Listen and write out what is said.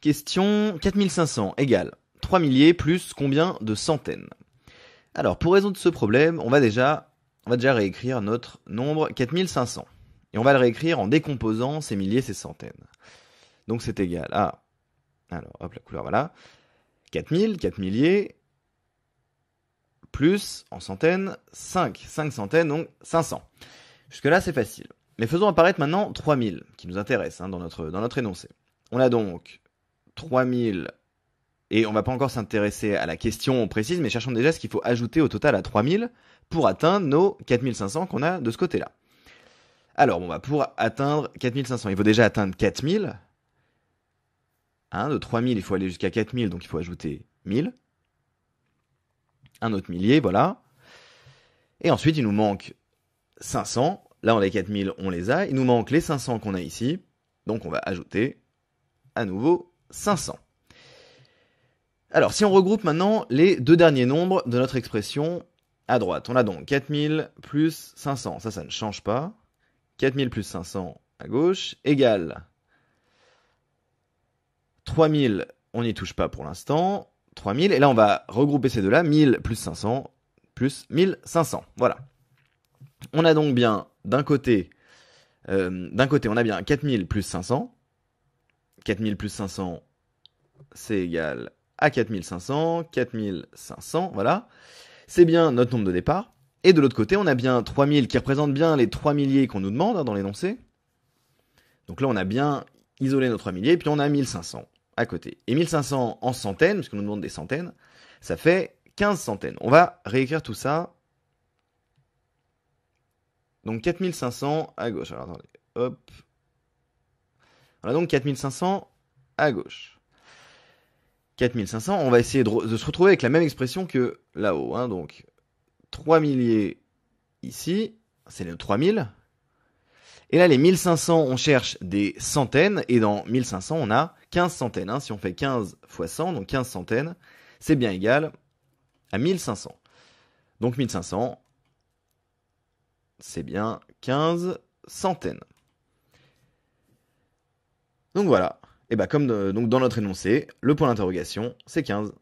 Question 4500 égale 3 milliers plus combien de centaines Alors pour résoudre ce problème, on va déjà, on va déjà réécrire notre nombre 4500. Et on va le réécrire en décomposant ces milliers, ces centaines. Donc c'est égal à... Alors, hop, la couleur, voilà. 4000, 4 milliers, plus, en centaines, 5. 5 centaines, donc 500. Jusque-là, c'est facile. Mais faisons apparaître maintenant 3000, qui nous intéresse hein, dans, notre, dans notre énoncé. On a donc 3000 et on va pas encore s'intéresser à la question précise, mais cherchons déjà ce qu'il faut ajouter au total à 3000 pour atteindre nos 4500 qu'on a de ce côté-là. Alors, bon, bah pour atteindre 4500, il faut déjà atteindre 4000. Hein, de 3000, il faut aller jusqu'à 4000, donc il faut ajouter 1000. Un autre millier, voilà. Et ensuite, il nous manque 500. Là, on a les 4000, on les a. Il nous manque les 500 qu'on a ici. Donc, on va ajouter à nouveau 500. Alors, si on regroupe maintenant les deux derniers nombres de notre expression à droite, on a donc 4000 plus 500, ça, ça ne change pas. 4000 plus 500 à gauche égale 3000, on n'y touche pas pour l'instant. 3000, et là on va regrouper ces deux-là, 1000 plus 500 plus 1500. Voilà. On a donc bien d'un côté, euh, d'un côté, on a bien 4000 plus 500. 4000 plus 500 c'est égal à 4500, 4500, voilà. C'est bien notre nombre de départ. Et de l'autre côté, on a bien 3000 qui représente bien les 3 milliers qu'on nous demande hein, dans l'énoncé. Donc là, on a bien isolé nos 3 milliers, puis on a 1500 à côté. Et 1500 en centaines, puisqu'on nous demande des centaines, ça fait 15 centaines. On va réécrire tout ça. Donc 4500 à gauche. Alors attendez, hop. Voilà donc 4500 à gauche. 4500, on va essayer de, se retrouver avec la même expression que là-haut. Hein, donc 3 milliers ici, c'est le 3000. Et là, les 1500, on cherche des centaines. Et dans 1500, on a 15 centaines. Hein. Si on fait 15 fois 100, donc 15 centaines, c'est bien égal à 1500. Donc 1500, c'est bien 15 centaines. Donc voilà. Et bah comme euh, donc dans notre énoncé, le point d'interrogation, c'est 15.